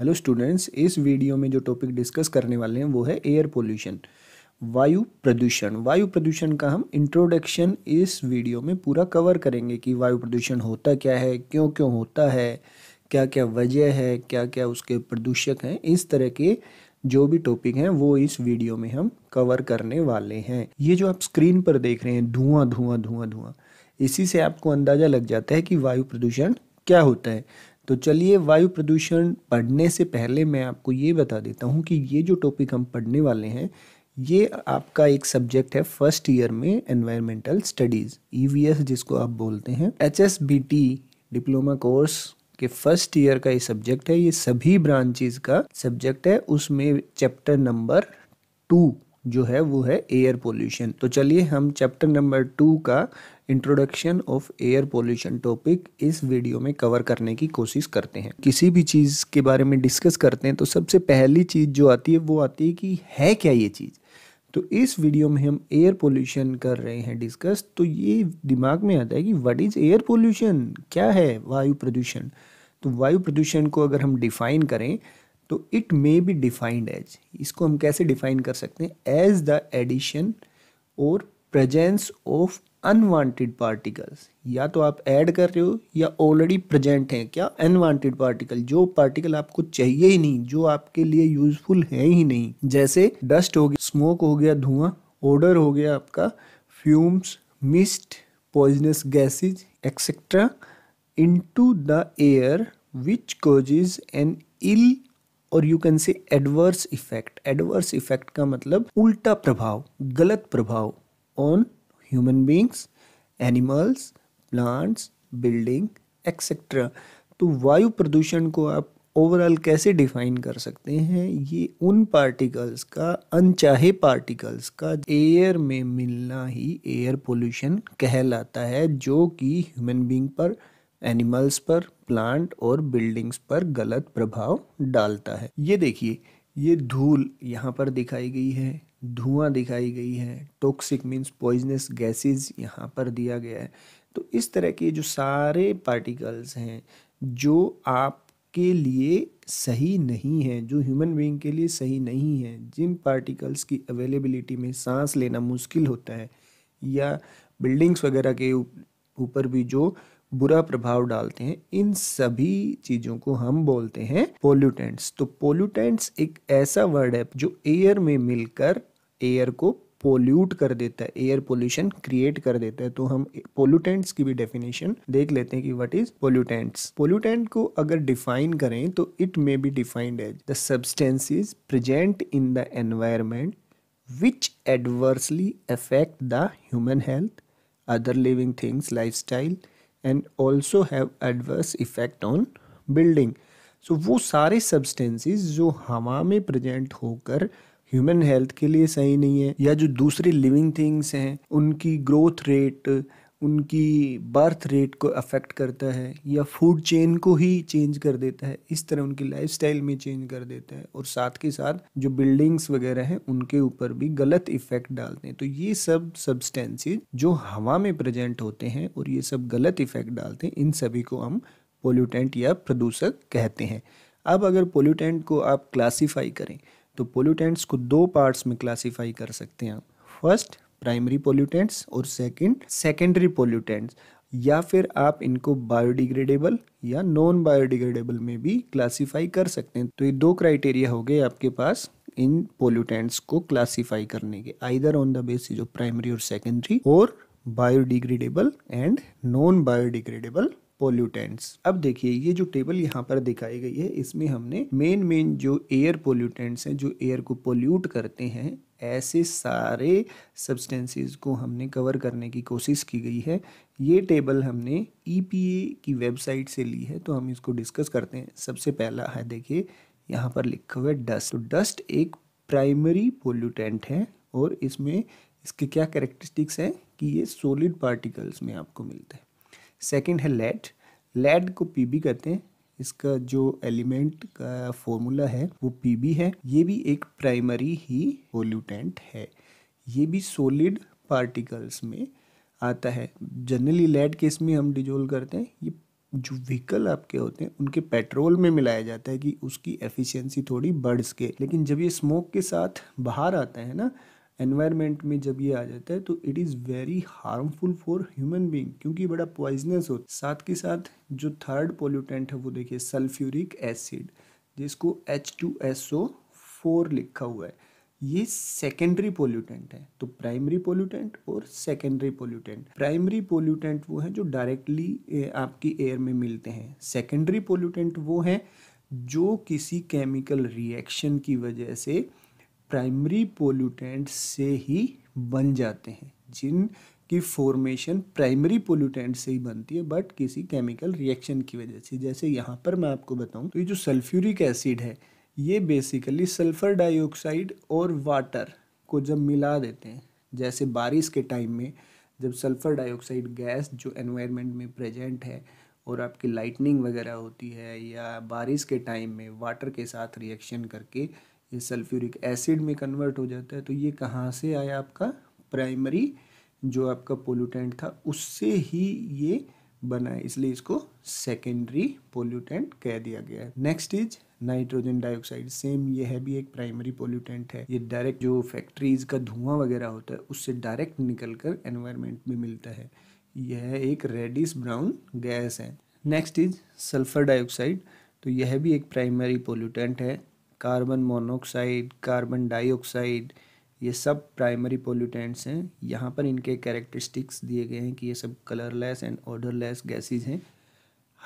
hello students इस video में जो टॉपिक डिस्कस करने वाले हैं वो है एयर पोल्यूशन वायु प्रदूषण वायु प्रदूषण का हम इंट्रोडक्शन इस वीडियो में पूरा कवर करेंगे कि वायु प्रदूषण होता क्या है क्यों क्यों होता है क्या क्या वजह है क्या क्या उसके प्रदूषक हैं इस तरह के जो भी टॉपिक हैं वो इस वीडियो में हम कवर करने वाले हैं ये जो आप स्क्रीन पर देख रहे हैं धुआं धुआं धुआं धुआं इसी से आपको अंदाज़ा लग जाता है कि वायु प्रदूषण क्या होता है तो चलिए वायु प्रदूषण पढ़ने से पहले मैं आपको ये बता देता हूँ कि ये जो टॉपिक हम पढ़ने वाले हैं ये आपका एक सब्जेक्ट है फर्स्ट ईयर में एनवायरमेंटल स्टडीज़ ई जिसको आप बोलते हैं एच डिप्लोमा कोर्स के फर्स्ट ईयर का ये सब्जेक्ट है ये सभी ब्रांचेज का सब्जेक्ट है उसमें चैप्टर नंबर टू जो है वो है एयर पोल्यूशन तो चलिए हम चैप्टर नंबर टू का introduction of air pollution topic इस वीडियो में कवर करने की कोशिश करते हैं किसी भी चीज़ के बारे में डिस्कस करते हैं तो सबसे पहली चीज़ जो आती है वो आती है कि है क्या ये चीज़ तो इस वीडियो में हम एयर पोल्यूशन कर रहे हैं डिस्कस तो ये दिमाग में आता है कि वट इज़ एयर पोल्यूशन क्या है वायु प्रदूषण तो वायु प्रदूषण को अगर हम डिफाइन करें तो it may be defined as इसको हम कैसे डिफाइन कर सकते हैं एज द एडिशन और प्रेजेंस ऑफ अनवांटेड पार्टिकल्स या तो आप ऐड कर रहे हो या ऑलरेडी प्रेजेंट हैं क्या अनवांटेड पार्टिकल जो पार्टिकल आपको चाहिए ही नहीं जो आपके लिए यूजफुल है ही नहीं जैसे डस्ट हो गया स्मोक हो गया धुआं ओडर हो गया आपका fumes mist poisonous gases etcetera into the air which causes an ill और you can say adverse effect adverse effect का मतलब उल्टा प्रभाव गलत प्रभाव on human beings animals plants building etcetera तो वायु प्रदूषण को आप ओवरऑल कैसे डिफाइन कर सकते हैं ये उन पार्टिकल्स का अनचाहे पार्टिकल्स का एयर में मिलना ही एयर पोल्यूशन कहलाता है जो कि ह्यूमन बींग पर एनिमल्स पर प्लांट और बिल्डिंग्स पर गलत प्रभाव डालता है ये देखिए ये धूल यहाँ पर दिखाई गई है धुआं दिखाई गई है टॉक्सिक मीन्स पॉइजनस गैसेस यहाँ पर दिया गया है तो इस तरह के जो सारे पार्टिकल्स हैं जो आपके लिए सही नहीं है जो ह्यूमन बीइंग के लिए सही नहीं है जिन पार्टिकल्स की अवेलेबिलिटी में सांस लेना मुश्किल होता है या बिल्डिंग्स वगैरह के ऊपर भी जो बुरा प्रभाव डालते हैं इन सभी चीज़ों को हम बोलते हैं पोल्यूटेंट्स तो पोल्यूटेंट्स एक ऐसा वर्ड है जो एयर में मिलकर एयर को पोल्यूट कर देता है एयर पोल्यूशन क्रिएट कर देता है तो हम पोल्यूटेंट्स की भी डेफिनेशन देख लेते हैं कि व्हाट इज पोल्यूटेंट्स पोल्यूटेंट को अगर डिफाइन करें तो it may be defined as the is present in the environment which adversely affect the human health other living things life style and also have adverse effect on building so वो सारे substances जो हवा में present होकर human health के लिए सही नहीं है या जो दूसरी लिविंग थिंग्स हैं उनकी ग्रोथ रेट उनकी बर्थ रेट को अफेक्ट करता है या फूड चेन को ही चेंज कर देता है इस तरह उनकी स्टाइल में चेंज कर देता है और साथ के साथ जो बिल्डिंग्स वगैरह हैं उनके ऊपर भी गलत इफेक्ट डालते हैं तो ये सब सब्सटेंसेज जो हवा में प्रेजेंट होते हैं और ये सब गलत इफेक्ट डालते हैं इन सभी को हम पोल्यूटेंट या प्रदूषक कहते हैं अब अगर पोल्यूटेंट को आप क्लासीफाई करें तो पोल्यूटेंट्स को दो पार्ट्स में क्लासीफाई कर सकते हैं आप फर्स्ट प्राइमरी पोल्यूटेंट्स और सेकंड सेकेंडरी पोल्यूटेंट्स या फिर आप इनको बायोडिग्रेडेबल या नॉन बायोडिग्रेडेबल में भी क्लासिफाई कर सकते हैं तो ये दो क्राइटेरिया हो गए आपके पास इन पोल्यूटेंट्स को क्लासिफाई करने के either on the basis of primary और सेकेंडरी और biodegradable and non biodegradable pollutants अब देखिए ये जो टेबल यहाँ पर दिखाई गई है इसमें हमने मेन मेन जो एयर पोल्यूटेंट्स हैं जो एयर को पोल्यूट करते हैं ऐसे सारे सब्सटेंसेस को हमने कवर करने की कोशिश की गई है ये टेबल हमने ई e की वेबसाइट से ली है तो हम इसको डिस्कस करते हैं सबसे पहला है देखिए यहाँ पर लिखा हुआ है डस्ट तो डस्ट एक प्राइमरी पोल्यूटेंट है और इसमें इसके क्या करेक्टरिस्टिक्स हैं कि ये सोलिड पार्टिकल्स में आपको मिलते हैं सेकंड है लेड लेड को पीबी कहते हैं इसका जो एलिमेंट का फॉर्मूला है वो पीबी है ये भी एक प्राइमरी ही पोल्यूटेंट है ये भी सोलिड पार्टिकल्स में आता है जनरली लेड केस में हम डिजोल्व करते हैं ये जो व्हीकल आपके होते हैं उनके पेट्रोल में मिलाया जाता है कि उसकी एफिशिएंसी थोड़ी बढ़ सके लेकिन जब ये स्मोक के साथ बाहर आता है ना एनवायरमेंट में जब ये आ जाता है तो it is very harmful for human being क्योंकि बड़ा पॉइजनस होता है साथ के साथ जो थर्ड पोल्यूटेंट है वो देखिए सल्फ्यूरिक एसिड जिसको H two S O four लिखा हुआ है ये सेकेंडरी पोल्यूटेंट है तो प्राइमरी पोल्यूटेंट और सेकेंडरी पोल्यूटेंट प्राइमरी पोल्यूटेंट वो हैं जो डायरेक्टली आपकी एयर में मिलते हैं सेकेंडरी पोल्यूटेंट वो हैं जो किसी केमिकल रिएक्शन की वजह से प्राइमरी पोल्यूटेंट से ही बन जाते हैं जिन की फॉर्मेशन प्राइमरी पोल्यूटेंट से ही बनती है बट किसी केमिकल रिएक्शन की वजह से जैसे यहाँ पर मैं आपको बताऊँ तो ये जो सल्फ्यूरिक एसिड है ये बेसिकली सल्फर डाइऑक्साइड और वाटर को जब मिला देते हैं जैसे बारिश के टाइम में जब सल्फर डाइऑक्साइड गैस जो एनवायरनमेंट में प्रेजेंट है और आपकी लाइटनिंग वगैरह होती है या बारिश के टाइम में वाटर के साथ रिएक्शन करके ये सल्फ्यूरिक एसिड में कन्वर्ट हो जाता है तो ये कहाँ से आया आपका प्राइमरी जो आपका पोल्यूटेंट था उससे ही ये बना है इसलिए इसको सेकेंडरी पोल्यूटेंट कह दिया गया है next is nitrogen dioxide same ये है भी एक प्राइमरी पोल्यूटेंट है ये डायरेक्ट जो फैक्ट्रीज का धुआं वगैरह होता है उससे डायरेक्ट निकल कर एनवायरमेंट में मिलता है यह एक रेडिस ब्राउन गैस है नेक्स्ट इज सल्फर डाइऑक्साइड तो यह भी एक प्राइमरी पोल्यूटेंट है कार्बन मोनोऑक्साइड कार्बन डाइऑक्साइड ये सब प्राइमरी पोल्यूटेंट्स हैं यहाँ पर इनके कैरेक्टरिस्टिक्स दिए गए हैं कि ये सब कलरलेस एंड ऑर्डरलेस गैसेज हैं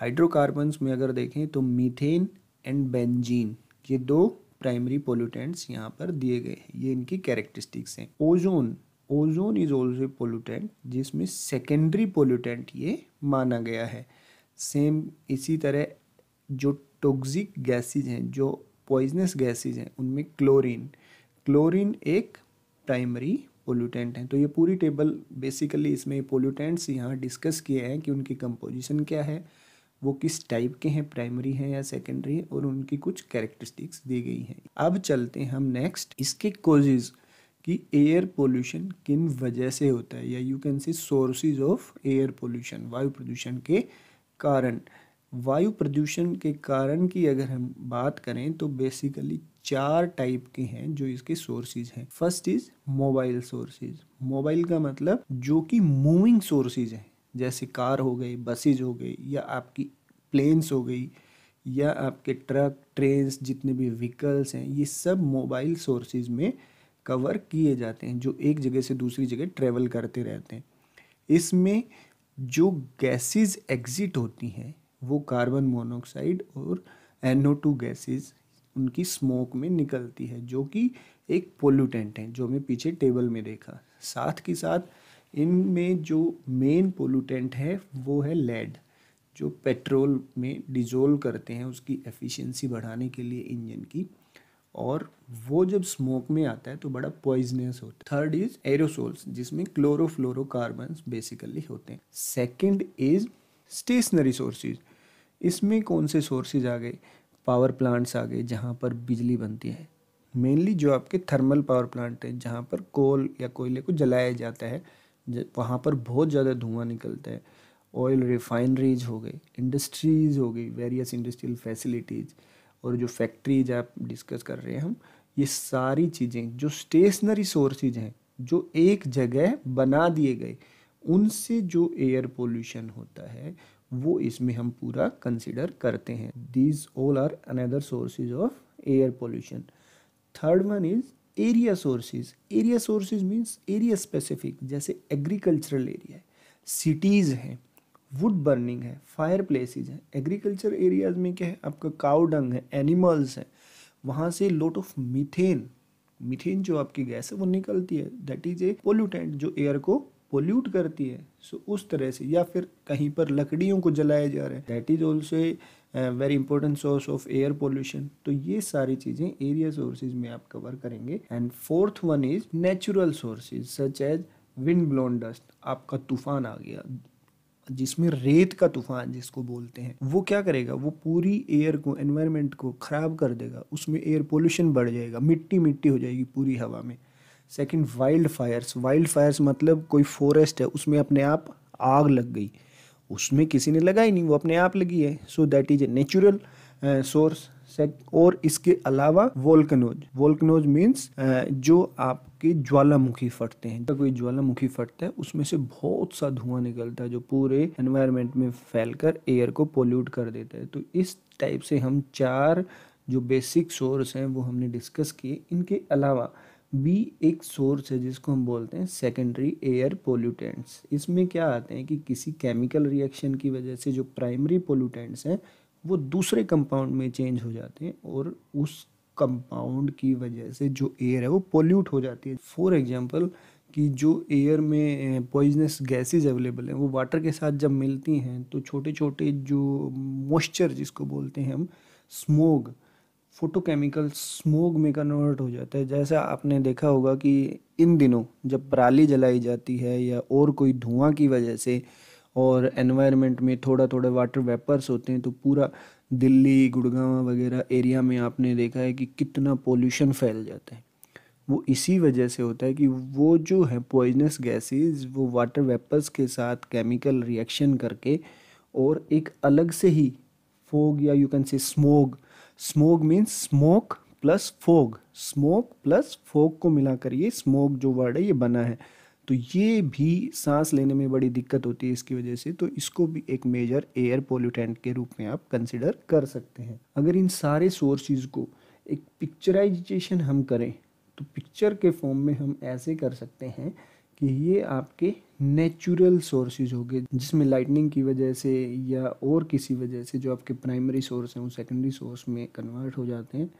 हाइड्रोकार्बन्स में अगर देखें तो मीथेन एंड बेंजीन ये दो प्राइमरी पोल्यूटेंट्स यहाँ पर दिए गए हैं ये इनकी कैरेक्टरिस्टिक्स हैं ozone ozone is also pollutant जिसमें सेकेंडरी पोल्यूटेंट ये माना गया है सेम इसी तरह जो टॉक्सिक गैसेज हैं जो पॉइजनस गैसेज हैं उनमें क्लोरीन क्लोरीन एक प्राइमरी पोल्यूटेंट हैं तो ये पूरी टेबल बेसिकली इसमें पोल्यूटेंट्स यहाँ डिस्कस किए हैं कि उनकी कंपोजिशन क्या है वो किस टाइप के हैं प्राइमरी हैं या सेकेंडरी हैं और उनकी कुछ कैरेक्टरिस्टिक्स दी गई हैं अब चलते हैं हम नेक्स्ट इसके कोजेज़ कि एयर पोल्यूशन किन वजह से होता है या you can see sources of air pollution वायु प्रदूषण के कारण वायु प्रदूषण के कारण की अगर हम बात करें तो बेसिकली चार टाइप के हैं जो इसके सोर्सेज हैं first is mobile sources mobile का मतलब जो कि मूविंग सोर्सेज हैं जैसे कार हो गई बसेज हो गई या आपकी प्लेन्स हो गई या आपके ट्रक ट्रेन जितने भी व्हीकल्स हैं ये सब मोबाइल सोर्सेज में कवर किए जाते हैं जो एक जगह से दूसरी जगह ट्रेवल करते रहते हैं इसमें जो गैसेस एग्जिट होती हैं वो कार्बन मोनोऑक्साइड और एनओ टू गैसेज उनकी स्मोक में निकलती है जो कि एक पोल्यूटेंट है जो मैं पीछे टेबल में देखा साथ के साथ इनमें जो मेन पोल्यूटेंट है वो है लेड जो पेट्रोल में डिजोल्व करते हैं उसकी एफिशिएंसी बढ़ाने के लिए इंजन की और वो जब स्मोक में आता है तो बड़ा पॉइजनस होता है थर्ड इज एरोसोल्स जिसमें क्लोरोफ्लोरोकार्बन्स बेसिकली होते हैं सेकंड इज़ स्टेशनरी सोर्सेज इसमें कौन से सोर्सेज आ गए पावर प्लांट्स आ गए जहाँ पर बिजली बनती है मेनली जो आपके थर्मल पावर प्लांट हैं जहाँ पर कोल या कोयले को जलाया जाता है वहाँ पर बहुत ज़्यादा धुआं निकलता है ऑयल रिफाइनरीज हो गई इंडस्ट्रीज़ हो गई वेरियस इंडस्ट्रियल फैसिलिटीज़ और जो फैक्ट्रीज आप डिस्कस कर रहे हैं हम ये सारी चीज़ें जो स्टेशनरी सोर्सेज हैं जो एक जगह बना दिए गए उनसे जो एयर पोल्यूशन होता है वो इसमें हम पूरा कंसिडर करते हैं these all are another sources of air pollution third one is area sources area sources means area specific जैसे एग्रीकल्चरल एरिया है सिटीज़ हैं वुड बर्निंग है फायर प्लेसेज हैं एग्रीकल्चर एरियाज में क्या है आपका काउडंग है एनिमल्स हैं वहाँ से लोट ऑफ मीथेन मीथेन जो आपकी गैस है वो निकलती है दैट इज ए पोल्यूटेंट जो एयर को पोल्यूट करती है सो उस तरह से या फिर कहीं पर लकड़ियों को जलाया जा रहा है that is also very important source of air pollution तो ये सारी चीज़ें एरिया सोर्सेज में आप कवर करेंगे and fourth one is natural sources such as wind blown dust आपका तूफान आ गया जिसमें रेत का तूफान जिसको बोलते हैं वो क्या करेगा वो पूरी एयर को एनवायरनमेंट को ख़राब कर देगा उसमें एयर पोल्यूशन बढ़ जाएगा मिट्टी मिट्टी हो जाएगी पूरी हवा में second wild fires wild fires मतलब कोई फॉरेस्ट है उसमें अपने आप आग लग गई उसमें किसी ने लगाई नहीं वो अपने आप लगी है so that is a natural source और इसके अलावा वोल्कनोज वोल्कनोज मीन्स जो आपके ज्वालामुखी फटते हैं जब कोई ज्वालामुखी फटता है उसमें से बहुत सा धुआं निकलता है जो पूरे एनवायरनमेंट में फैलकर एयर को पोल्यूट कर देता है तो इस टाइप से हम चार जो बेसिक सोर्स हैं वो हमने डिस्कस किए इनके अलावा बी एक सोर्स है जिसको हम बोलते हैं सेकेंडरी एयर पोल्यूटेंट्स इसमें क्या आते हैं कि किसी केमिकल रिएक्शन की वजह से जो प्राइमरी पोल्यूटेंट्स हैं वो दूसरे कंपाउंड में चेंज हो जाते हैं और उस कंपाउंड की वजह से जो एयर है वो पोल्यूट हो जाती है फॉर एग्जांपल कि जो एयर में पॉइजनस गैसेज अवेलेबल हैं वो वाटर के साथ जब मिलती हैं तो छोटे छोटे जो मॉइस्चर जिसको बोलते हैं हम स्मोग फोटोकेमिकल स्मोग में कन्वर्ट हो जाता है जैसा आपने देखा होगा कि इन दिनों जब पराली जलाई जाती है या और कोई धुआं की वजह से और एनवायरनमेंट में थोड़ा थोड़ा वाटर वेपर्स होते हैं तो पूरा दिल्ली गुड़गांव वगैरह एरिया में आपने देखा है कि कितना पोल्यूशन फैल जाता है वो इसी वजह से होता है कि वो जो है पॉइजनस गैसेस वो वाटर वेपर्स के साथ केमिकल रिएक्शन करके और एक अलग से ही फोग या you can say smog smog means smoke plus fog smoke plus fog को मिलाकर ये स्मोक जो वर्ड है ये बना है तो ये भी सांस लेने में बड़ी दिक्कत होती है इसकी वजह से तो इसको भी एक मेजर एयर पोल्यूटेंट के रूप में आप कंसिडर कर सकते हैं अगर इन सारे सोर्सेज को एक पिक्चराइजेशन हम करें तो पिक्चर के फॉर्म में हम ऐसे कर सकते हैं कि ये आपके नेचुरल सोर्सेज हो गए जिसमें लाइटनिंग की वजह से या और किसी वजह से जो आपके प्राइमरी सोर्स हैं वो सेकेंडरी सोर्स में कन्वर्ट हो जाते हैं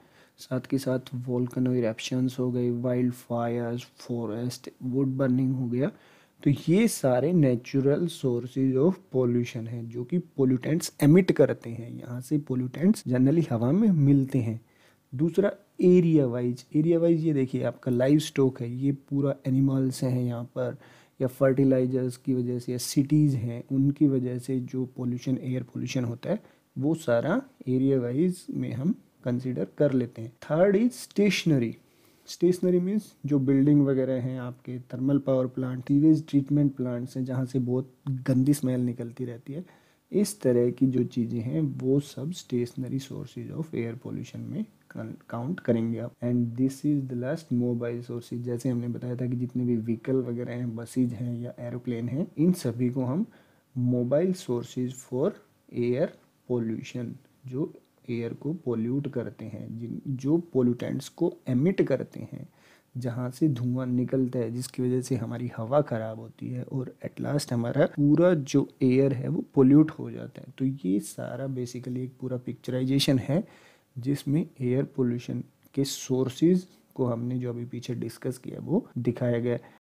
साथ के साथ वोल्कनो इरप्शंस हो गए wild fires forest wood burning हो गया तो ये सारे नेचुरल सोर्सेज ऑफ पोल्यूशन हैं जो कि पोल्यूटेंट्स एमिट करते हैं यहाँ से पोल्यूटेंट्स जनरली हवा में मिलते हैं दूसरा एरिया वाइज एरिया वाइज ये देखिए आपका लाइव स्टॉक है ये पूरा एनिमल्स हैं यहाँ पर या फर्टिलाइजर्स की वजह से या सिटीज़ हैं उनकी वजह से जो पोल्यूशन एयर पोल्यूशन होता है वो सारा एरिया वाइज में हम कंसिडर कर लेते हैं third is stationary stationary means जो बिल्डिंग वगैरह हैं आपके thermal power plant sewage treatment plants हैं जहाँ से बहुत गंदी स्मेल निकलती रहती है इस तरह की जो चीज़ें हैं वो सब stationary sources of air pollution में काउंट करेंगे आप and this is the last mobile sources जैसे हमने बताया था कि जितने भी व्हीकल वगैरह हैं बसेज हैं या एरोप्लेन हैं इन सभी को हम mobile sources for air pollution जो एयर को पोल्यूट करते हैं जिन जो पोल्यूटेंट्स को एमिट करते हैं जहाँ से धुआं निकलता है जिसकी वजह से हमारी हवा ख़राब होती है और एट लास्ट हमारा पूरा जो एयर है वो पोल्यूट हो जाता है तो ये सारा बेसिकली एक पूरा पिक्चराइजेशन है जिसमें एयर पोल्यूशन के सोर्सेज को हमने जो अभी पीछे डिस्कस किया वो दिखाया गया